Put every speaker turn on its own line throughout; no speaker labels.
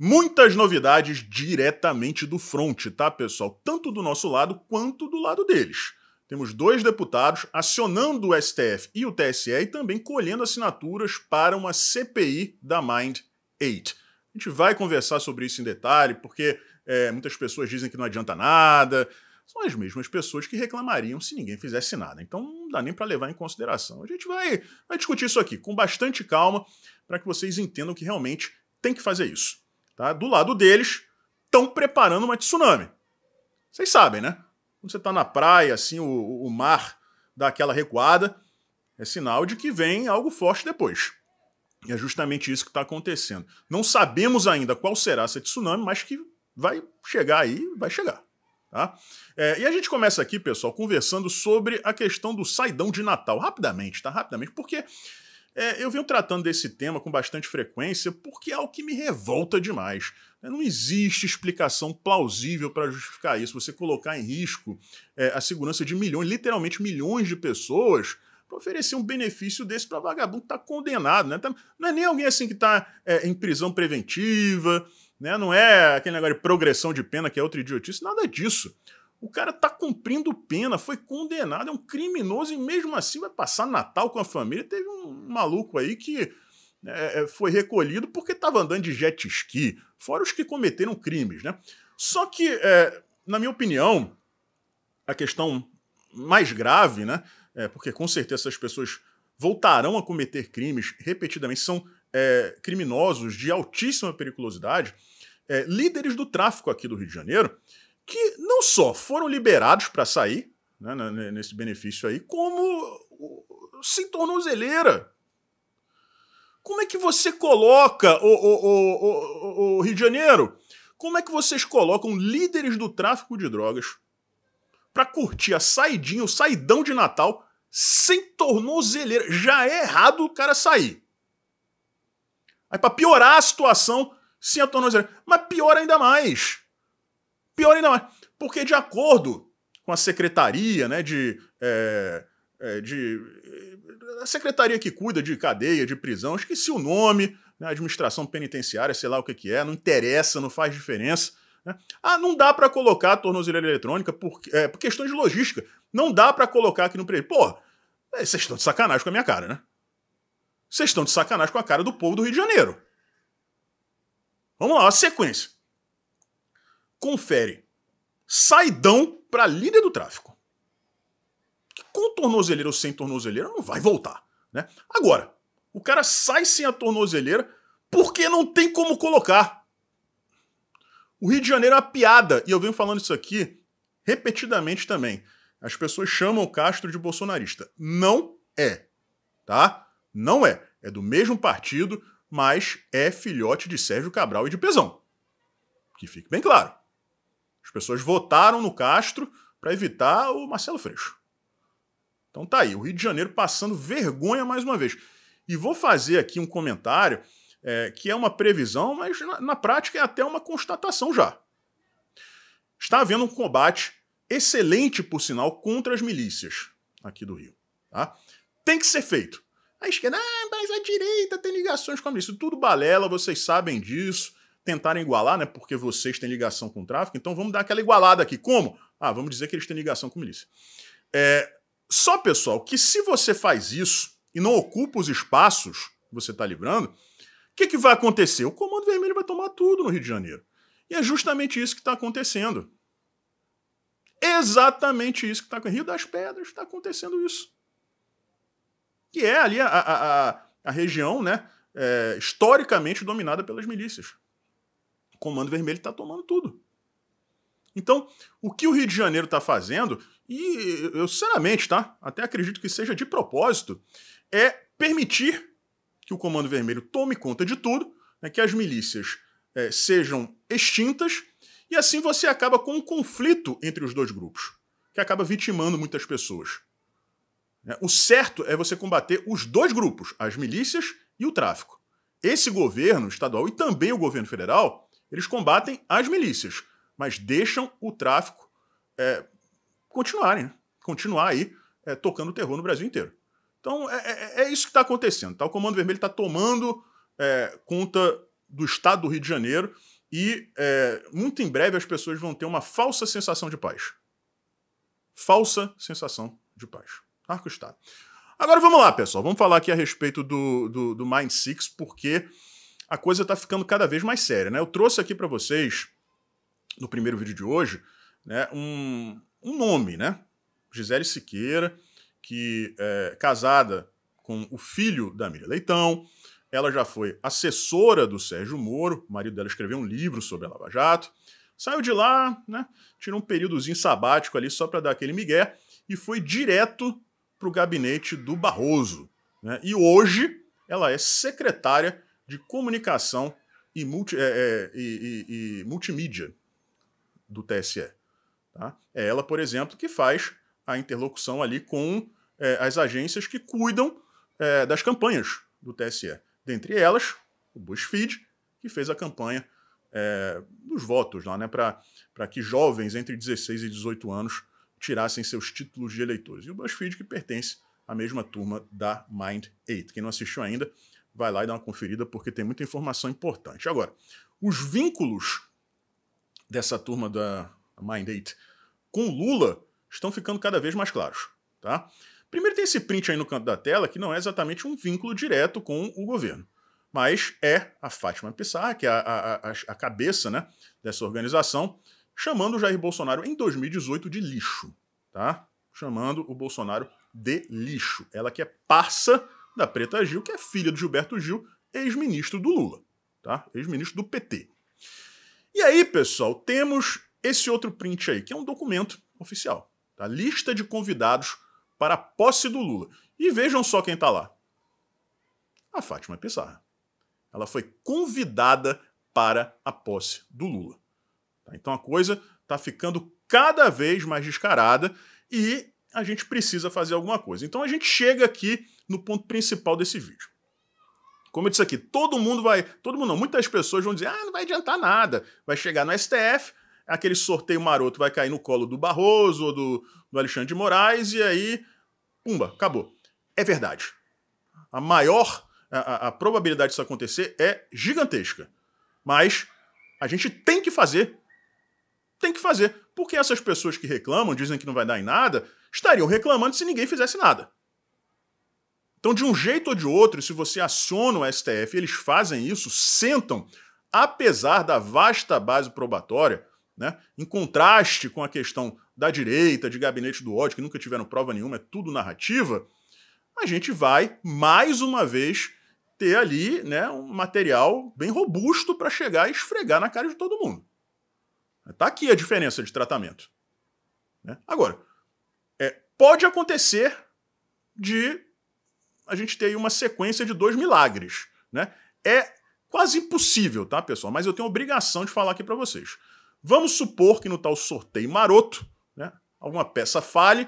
Muitas novidades diretamente do front, tá, pessoal? Tanto do nosso lado quanto do lado deles. Temos dois deputados acionando o STF e o TSE e também colhendo assinaturas para uma CPI da Mind 8. A gente vai conversar sobre isso em detalhe, porque é, muitas pessoas dizem que não adianta nada. São as mesmas pessoas que reclamariam se ninguém fizesse nada. Então não dá nem para levar em consideração. A gente vai, vai discutir isso aqui com bastante calma para que vocês entendam que realmente tem que fazer isso tá? do lado deles, estão preparando uma tsunami. Vocês sabem, né? Quando você está na praia, assim, o, o mar dá aquela recuada, é sinal de que vem algo forte depois. E é justamente isso que está acontecendo. Não sabemos ainda qual será essa tsunami, mas que vai chegar aí, vai chegar. Tá? É, e a gente começa aqui, pessoal, conversando sobre a questão do saidão de Natal, rapidamente, tá? Rapidamente, porque é, eu venho tratando desse tema com bastante frequência porque é algo que me revolta demais. É, não existe explicação plausível para justificar isso. Você colocar em risco é, a segurança de milhões, literalmente milhões de pessoas, para oferecer um benefício desse para vagabundo que está condenado. Né? Tá, não é nem alguém assim que está é, em prisão preventiva, né? não é aquele negócio de progressão de pena que é outra idiotice, nada disso. O cara tá cumprindo pena, foi condenado, é um criminoso e mesmo assim vai passar Natal com a família. Teve um maluco aí que né, é, foi recolhido porque estava andando de jet ski, fora os que cometeram crimes, né? Só que, é, na minha opinião, a questão mais grave, né? É, porque com certeza essas pessoas voltarão a cometer crimes repetidamente, são é, criminosos de altíssima periculosidade, é, líderes do tráfico aqui do Rio de Janeiro, que não só foram liberados para sair né, nesse benefício aí, como tornou tornozeleira. Como é que você coloca, o, o, o, o Rio de Janeiro, como é que vocês colocam líderes do tráfico de drogas para curtir a saidinha, o saidão de Natal sem tornozeleira. Já é errado o cara sair. Aí para piorar a situação, sem a tornozeleira. Mas piora ainda mais. Pior ainda mais, porque de acordo com a secretaria né, de, é, é, de. Eh, a secretaria que cuida de cadeia, de prisão, esqueci o nome, né, administração penitenciária, sei lá o que, que é, não interessa, não faz diferença. Né? Ah, não dá para colocar a tornozeleira eletrônica por, é, por questões de logística. Não dá para colocar aqui no presídio. Porra, é, vocês estão de sacanagem com a minha cara, né? Vocês estão de sacanagem com a cara do povo do Rio de Janeiro. Vamos lá, a sequência confere. Saidão para líder do tráfico. Que com tornozeleira ou sem tornozeleira não vai voltar. Né? Agora, o cara sai sem a tornozeleira porque não tem como colocar. O Rio de Janeiro é uma piada, e eu venho falando isso aqui repetidamente também. As pessoas chamam o Castro de bolsonarista. Não é, tá? Não é. É do mesmo partido, mas é filhote de Sérgio Cabral e de Pezão. Que fique bem claro. As pessoas votaram no Castro para evitar o Marcelo Freixo. Então tá aí, o Rio de Janeiro passando vergonha mais uma vez. E vou fazer aqui um comentário é, que é uma previsão, mas na, na prática é até uma constatação já. Está havendo um combate excelente, por sinal, contra as milícias aqui do Rio. Tá? Tem que ser feito. A esquerda, ah, mas a direita tem ligações com a milícia. Tudo balela, vocês sabem disso tentarem igualar, né? Porque vocês têm ligação com o tráfico, então vamos dar aquela igualada aqui. Como? Ah, vamos dizer que eles têm ligação com milícia. É, só, pessoal, que se você faz isso e não ocupa os espaços que você está livrando, o que, que vai acontecer? O Comando Vermelho vai tomar tudo no Rio de Janeiro. E é justamente isso que está acontecendo. Exatamente isso que está acontecendo. Rio das Pedras está acontecendo isso. Que é ali a, a, a, a região, né? É, historicamente dominada pelas milícias. O Comando Vermelho está tomando tudo. Então, o que o Rio de Janeiro está fazendo, e eu sinceramente, tá? Até acredito que seja de propósito, é permitir que o Comando Vermelho tome conta de tudo, né, que as milícias é, sejam extintas, e assim você acaba com um conflito entre os dois grupos, que acaba vitimando muitas pessoas. É, o certo é você combater os dois grupos, as milícias e o tráfico. Esse governo estadual e também o governo federal eles combatem as milícias, mas deixam o tráfico é, continuarem, né? continuar aí é, tocando terror no Brasil inteiro. Então é, é, é isso que está acontecendo. Tá? O Comando Vermelho está tomando é, conta do estado do Rio de Janeiro e é, muito em breve as pessoas vão ter uma falsa sensação de paz. Falsa sensação de paz. Arco Estado. Agora vamos lá, pessoal. Vamos falar aqui a respeito do, do, do Mind Six, porque a coisa está ficando cada vez mais séria. Né? Eu trouxe aqui para vocês, no primeiro vídeo de hoje, né, um, um nome, né? Gisele Siqueira, que é casada com o filho da Miriam Leitão, ela já foi assessora do Sérgio Moro, o marido dela escreveu um livro sobre a Lava Jato, saiu de lá, né, tirou um períodozinho sabático ali só para dar aquele migué e foi direto para o gabinete do Barroso. Né? E hoje ela é secretária de comunicação e, multi, é, é, e, e, e multimídia do TSE. Tá? É ela, por exemplo, que faz a interlocução ali com é, as agências que cuidam é, das campanhas do TSE. Dentre elas, o BuzzFeed, que fez a campanha é, dos votos lá, né, para que jovens entre 16 e 18 anos tirassem seus títulos de eleitores. E o BuzzFeed, que pertence à mesma turma da Mind 8. Quem não assistiu ainda, vai lá e dá uma conferida, porque tem muita informação importante. Agora, os vínculos dessa turma da Mindate com Lula estão ficando cada vez mais claros, tá? Primeiro tem esse print aí no canto da tela, que não é exatamente um vínculo direto com o governo, mas é a Fátima Pissar, que é a, a, a, a cabeça né, dessa organização, chamando o Jair Bolsonaro em 2018 de lixo, tá? Chamando o Bolsonaro de lixo. Ela que é parça da Preta Gil, que é filha do Gilberto Gil, ex-ministro do Lula, tá? Ex-ministro do PT. E aí, pessoal, temos esse outro print aí, que é um documento oficial, tá? Lista de convidados para a posse do Lula. E vejam só quem tá lá. A Fátima Pissarra. É Ela foi convidada para a posse do Lula. Tá? Então a coisa tá ficando cada vez mais descarada e a gente precisa fazer alguma coisa. Então a gente chega aqui no ponto principal desse vídeo. Como eu disse aqui, todo mundo vai, todo mundo não, muitas pessoas vão dizer: "Ah, não vai adiantar nada". Vai chegar no STF, aquele sorteio maroto vai cair no colo do Barroso ou do, do Alexandre de Moraes e aí pumba, acabou. É verdade. A maior a, a probabilidade disso acontecer é gigantesca. Mas a gente tem que fazer. Tem que fazer. Porque essas pessoas que reclamam, dizem que não vai dar em nada, estariam reclamando se ninguém fizesse nada. Então, de um jeito ou de outro, se você aciona o STF, eles fazem isso, sentam, apesar da vasta base probatória, né, em contraste com a questão da direita, de gabinete do ódio, que nunca tiveram prova nenhuma, é tudo narrativa, a gente vai, mais uma vez, ter ali né, um material bem robusto para chegar e esfregar na cara de todo mundo. está aqui a diferença de tratamento. Né? Agora, é, pode acontecer de a gente tem aí uma sequência de dois milagres, né? É quase impossível, tá, pessoal? Mas eu tenho obrigação de falar aqui para vocês. Vamos supor que no tal sorteio maroto, né, alguma peça falhe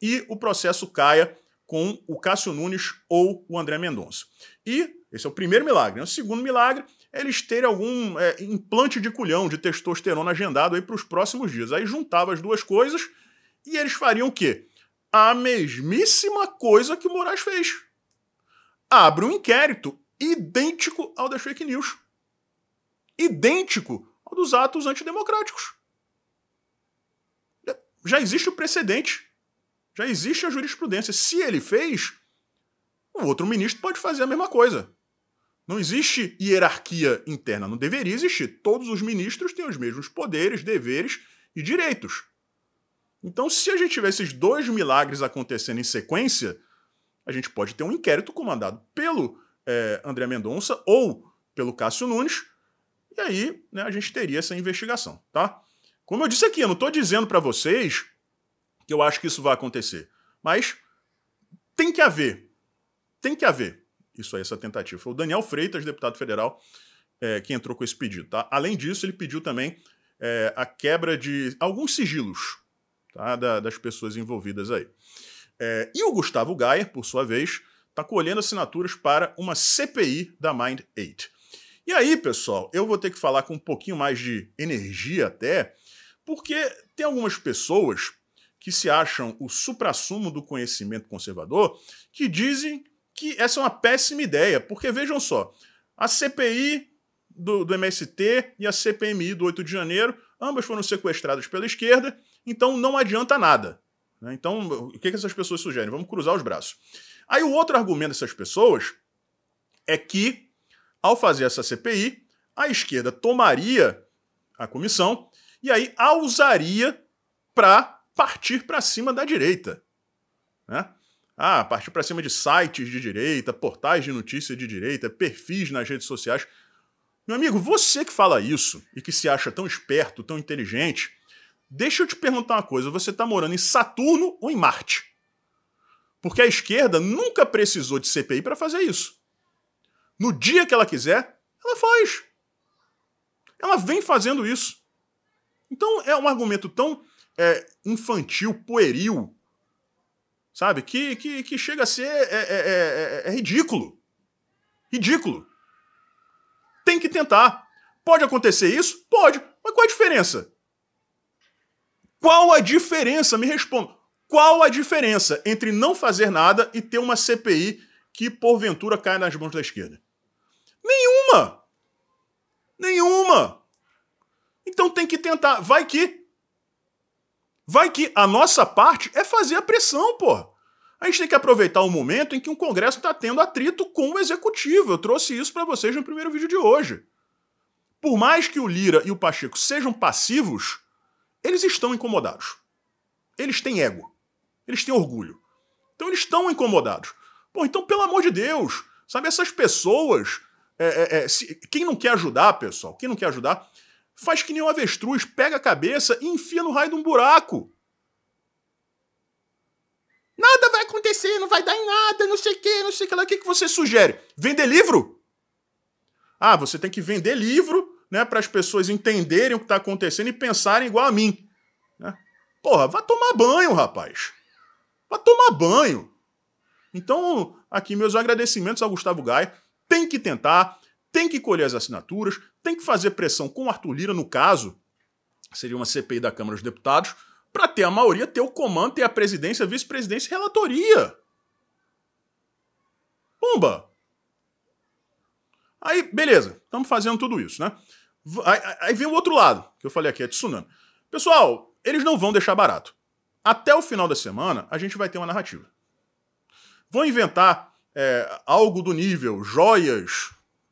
e o processo caia com o Cássio Nunes ou o André Mendonça. E esse é o primeiro milagre. Né? O segundo milagre é eles terem algum é, implante de culhão, de testosterona agendado aí para os próximos dias. Aí juntava as duas coisas e eles fariam o quê? A mesmíssima coisa que o Moraes fez abre um inquérito idêntico ao da fake news. Idêntico ao dos atos antidemocráticos. Já existe o precedente. Já existe a jurisprudência. Se ele fez, o outro ministro pode fazer a mesma coisa. Não existe hierarquia interna, não deveria existir. Todos os ministros têm os mesmos poderes, deveres e direitos. Então, se a gente tiver esses dois milagres acontecendo em sequência, a gente pode ter um inquérito comandado pelo é, André Mendonça ou pelo Cássio Nunes, e aí né, a gente teria essa investigação, tá? Como eu disse aqui, eu não estou dizendo para vocês que eu acho que isso vai acontecer, mas tem que haver, tem que haver isso aí, essa tentativa. Foi o Daniel Freitas, deputado federal, é, que entrou com esse pedido, tá? Além disso, ele pediu também é, a quebra de alguns sigilos tá? Da, das pessoas envolvidas aí. É, e o Gustavo Gaia, por sua vez, está colhendo assinaturas para uma CPI da Mind 8. E aí, pessoal, eu vou ter que falar com um pouquinho mais de energia até, porque tem algumas pessoas que se acham o suprassumo do conhecimento conservador que dizem que essa é uma péssima ideia, porque vejam só, a CPI do, do MST e a CPMI do 8 de janeiro, ambas foram sequestradas pela esquerda, então não adianta nada. Né? Então, o que, que essas pessoas sugerem? Vamos cruzar os braços. Aí o outro argumento dessas pessoas é que, ao fazer essa CPI, a esquerda tomaria a comissão e aí a usaria para partir para cima da direita. Né? Ah, partir para cima de sites de direita, portais de notícia de direita, perfis nas redes sociais. Meu amigo, você que fala isso e que se acha tão esperto, tão inteligente, Deixa eu te perguntar uma coisa: você está morando em Saturno ou em Marte? Porque a esquerda nunca precisou de CPI para fazer isso. No dia que ela quiser, ela faz. Ela vem fazendo isso. Então é um argumento tão é, infantil, pueril, sabe? Que, que, que chega a ser é, é, é, é, é ridículo. Ridículo. Tem que tentar. Pode acontecer isso? Pode. Mas qual a diferença? Qual a diferença? Me responda. Qual a diferença entre não fazer nada e ter uma CPI que porventura cai nas mãos da esquerda? Nenhuma! Nenhuma! Então tem que tentar. Vai que. Vai que a nossa parte é fazer a pressão, pô. A gente tem que aproveitar o momento em que o Congresso está tendo atrito com o Executivo. Eu trouxe isso para vocês no primeiro vídeo de hoje. Por mais que o Lira e o Pacheco sejam passivos, eles estão incomodados. Eles têm ego. Eles têm orgulho. Então eles estão incomodados. Pô, então, pelo amor de Deus, sabe, essas pessoas. É, é, é, se, quem não quer ajudar, pessoal, quem não quer ajudar, faz que nem um avestruz, pega a cabeça e enfia no raio de um buraco. Nada vai acontecer, não vai dar em nada, não sei o que, não sei o que lá. O que, que você sugere? Vender livro? Ah, você tem que vender livro né, para as pessoas entenderem o que está acontecendo e pensarem igual a mim. Né? Porra, vá tomar banho, rapaz. Vá tomar banho. Então, aqui meus agradecimentos ao Gustavo Gaia. Tem que tentar, tem que colher as assinaturas, tem que fazer pressão com o Arthur Lira, no caso, seria uma CPI da Câmara dos Deputados, para ter a maioria, ter o comando, ter a presidência, vice-presidência e relatoria. Pumba! Aí, beleza, estamos fazendo tudo isso, né? Aí, aí vem o outro lado, que eu falei aqui, é tsunami. Pessoal, eles não vão deixar barato. Até o final da semana, a gente vai ter uma narrativa. Vão inventar é, algo do nível joias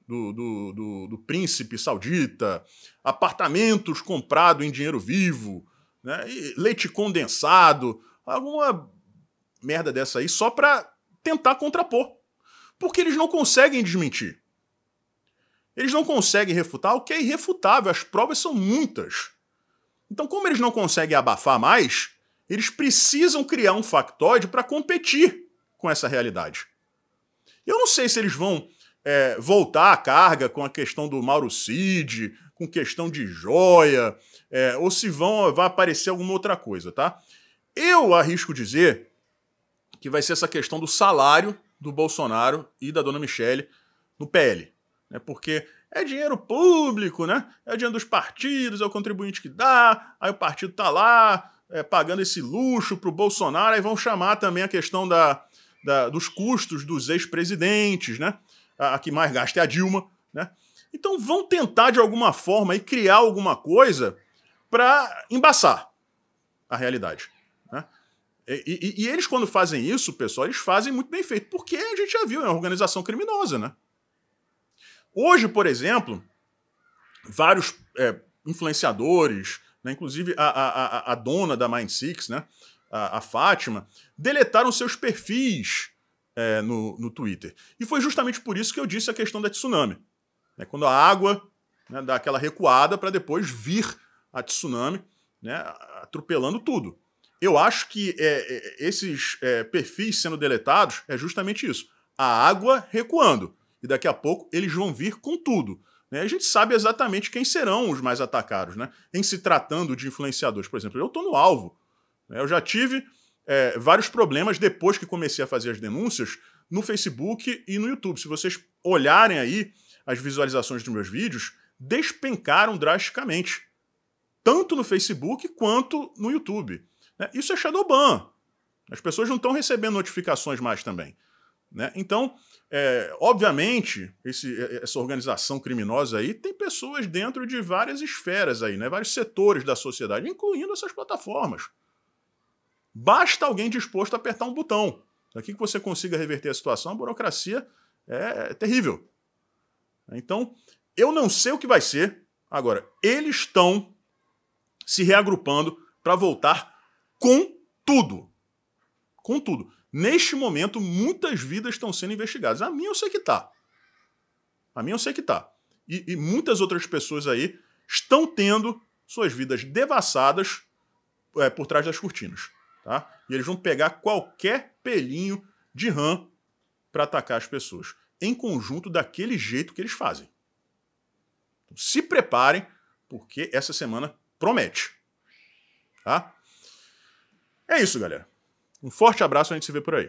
do, do, do, do príncipe saudita, apartamentos comprados em dinheiro vivo, né, leite condensado, alguma merda dessa aí, só para tentar contrapor. Porque eles não conseguem desmentir. Eles não conseguem refutar o que é irrefutável, as provas são muitas. Então, como eles não conseguem abafar mais, eles precisam criar um factóide para competir com essa realidade. Eu não sei se eles vão é, voltar à carga com a questão do Mauro Cid, com questão de joia, é, ou se vão vai aparecer alguma outra coisa, tá? Eu arrisco dizer que vai ser essa questão do salário do Bolsonaro e da dona Michele no PL né? Porque é dinheiro público, né? É dinheiro dos partidos, é o contribuinte que dá, aí o partido tá lá é, pagando esse luxo pro Bolsonaro, aí vão chamar também a questão da, da dos custos dos ex-presidentes, né? A, a, que mais gasta é a Dilma, né? Então vão tentar de alguma forma e criar alguma coisa para embaçar a realidade. Né? E, e, e, eles, quando fazem isso, pessoal, eles fazem muito bem feito, porque a gente já viu, é uma organização criminosa, né? Hoje, por exemplo, vários é, influenciadores, né, inclusive a, a, a, dona da Mind Six, né, a, a Fátima, deletaram seus perfis é, no, no Twitter. E foi justamente por isso que eu disse a questão da tsunami. Né, quando a água né, dá aquela recuada para depois vir a tsunami, né, atropelando tudo. Eu acho que é, é esses é, perfis sendo deletados é justamente isso. A água recuando e daqui a pouco eles vão vir com tudo. Né? A gente sabe exatamente quem serão os mais atacados, né? Em se tratando de influenciadores. Por exemplo, eu estou no alvo. Né? Eu já tive é, vários problemas depois que comecei a fazer as denúncias no Facebook e no YouTube. Se vocês olharem aí as visualizações dos meus vídeos, despencaram drasticamente. Tanto no Facebook quanto no YouTube. Né? Isso é Shadowban. As pessoas não estão recebendo notificações mais também. Né? Então, é, obviamente, esse, é, é, essa organização criminosa aí tem pessoas dentro de várias esferas aí, né? Vários setores da sociedade, incluindo essas plataformas. Basta alguém disposto a apertar um botão. Daqui que você consiga reverter a situação, a burocracia é terrível. Então, eu não sei o que vai ser. Agora, eles estão se reagrupando para voltar com tudo. Com tudo. Neste momento, muitas vidas estão sendo investigadas. A minha eu sei que tá. A minha eu sei que tá. E, e muitas outras pessoas aí estão tendo suas vidas devassadas é, por trás das cortinas. Tá? E eles vão pegar qualquer pelinho de RAM para atacar as pessoas, em conjunto daquele jeito que eles fazem. Então, se preparem, porque essa semana promete. Tá? É isso, galera. Um forte abraço, a gente se vê por aí.